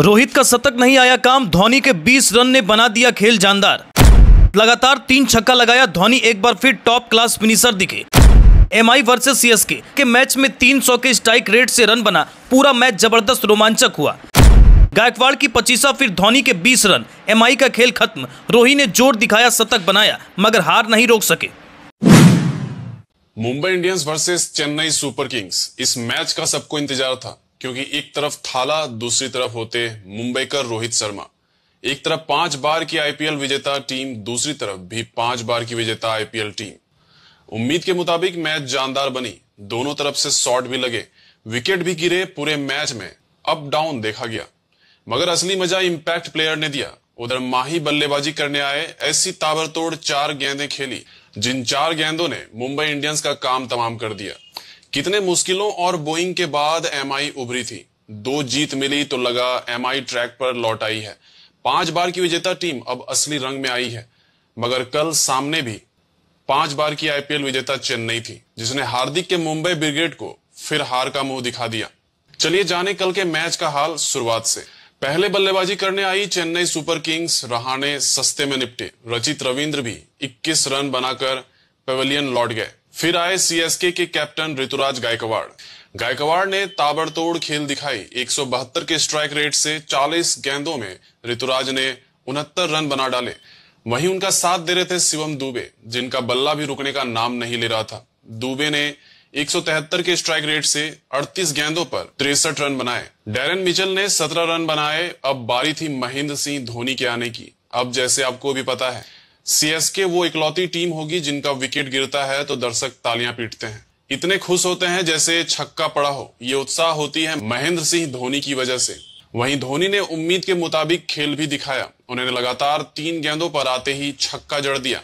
रोहित का शतक नहीं आया काम धोनी के 20 रन ने बना दिया खेल जानदार लगातार तीन छक्का लगाया धोनी एक बार फिर टॉप क्लास फिनिशर दिखे एम आई वर्सेज सीएसके के मैच में 300 के स्ट्राइक रेट से रन बना पूरा मैच जबरदस्त रोमांचक हुआ गायकवाड़ की पचीसा फिर धोनी के 20 रन एम का खेल खत्म रोही ने जोर दिखाया शतक बनाया मगर हार नहीं रोक सके Mumbai Indians versus Chennai Super Kings इस मैच का सबको इंतजार था क्योंकि एक तरफ थाला दूसरी तरफ होते मुंबईकर रोहित शर्मा एक तरफ पांच बार की आईपीएल विजेता टीम दूसरी तरफ भी पांच बार की विजेता आईपीएल टीम उम्मीद के मुताबिक मैच जानदार बनी दोनों तरफ से शॉट भी लगे विकेट भी गिरे पूरे मैच में अप डाउन देखा गया मगर असली मजा इंपैक्ट प्लेयर ने दिया उधर माही बल्लेबाजी करने आए ऐसी ताबड़तोड़ चार गेंदें खेली जिन चार गेंदों ने मुंबई इंडियंस का काम तमाम कर दिया कितने मुश्किलों और बोइंग के बाद एम उभरी थी दो जीत मिली तो लगा एम ट्रैक पर लौट आई है पांच बार की विजेता टीम अब असली रंग में आई है मगर कल सामने भी पांच बार की आईपीएल विजेता चेन्नई थी जिसने हार्दिक के मुंबई ब्रिगेड को फिर हार का मुंह दिखा दिया चलिए जाने कल के मैच का हाल शुरुआत से पहले बल्लेबाजी करने आई चेन्नई सुपर किंग्स रहाने सस्ते में निपटे रचित रविंद्र भी 21 रन बनाकर पवेलियन लौट गए फिर आए सीएसके के कैप्टन ऋतुराज गायकवाड़ गायकवाड़ ने ताबड़तोड़ खेल दिखाई एक के स्ट्राइक रेट से 40 गेंदों में ऋतुराज ने उनहत्तर रन बना डाले वहीं उनका साथ दे रहे थे शिवम दुबे जिनका बल्ला भी रुकने का नाम नहीं ले रहा था दुबे ने एक के स्ट्राइक रेट से 38 गेंदों पर तिरसठ रन बनाए डेरन मिचल ने 17 रन बनाए अब बारी थी महेंद्र सिंह धोनी के आने की अब जैसे आपको भी पता है सीएसके वो इकलौती टीम होगी जिनका विकेट गिरता है तो दर्शक तालियां पीटते हैं इतने खुश होते हैं जैसे छक्का पड़ा हो ये उत्साह होती है महेंद्र सिंह धोनी की वजह से वहीं धोनी ने उम्मीद के मुताबिक खेल भी दिखाया उन्होंने लगातार तीन गेंदों पर आते ही छक्का जड़ दिया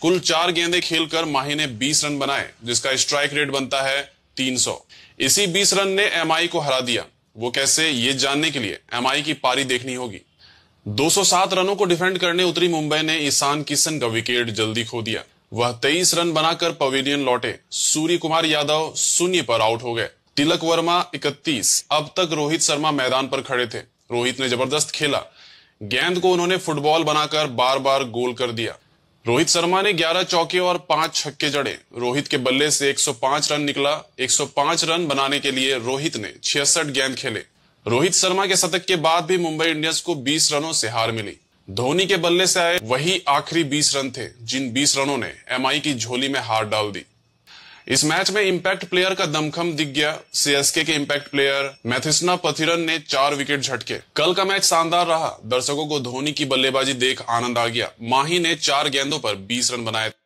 कुल चार गेंदे खेलकर माही ने 20 रन बनाए जिसका स्ट्राइक रेट बनता है 300 इसी 20 रन ने एमआई को हरा दिया वो कैसे ये जानने के लिए एमआई की पारी देखनी होगी 207 रनों को डिफेंड करने उतरी मुंबई ने ईशान किशन का विकेट जल्दी खो दिया वह 23 रन बनाकर पवेलियन लौटे सूर्य कुमार यादव शून्य पर आउट हो गए तिलक वर्मा 31 अब तक रोहित शर्मा मैदान पर खड़े थे रोहित ने जबरदस्त खेला गेंद को उन्होंने फुटबॉल बनाकर बार बार गोल कर दिया रोहित शर्मा ने 11 चौके और 5 छक्के जड़े रोहित के बल्ले से 105 रन निकला 105 रन बनाने के लिए रोहित ने छियासठ गेंद खेले रोहित शर्मा के शतक के बाद भी मुंबई इंडियंस को 20 रनों से हार मिली धोनी के बल्ले से आए वही आखिरी 20 रन थे जिन 20 रनों ने एमआई की झोली में हार डाल दी इस मैच में इम्पैक्ट प्लेयर का दमखम दिख गया सीएसके के इम्पैक्ट प्लेयर मैथिस्ना पथिरन ने चार विकेट झटके कल का मैच शानदार रहा दर्शकों को धोनी की बल्लेबाजी देख आनंद आ गया माही ने चार गेंदों पर 20 रन बनाए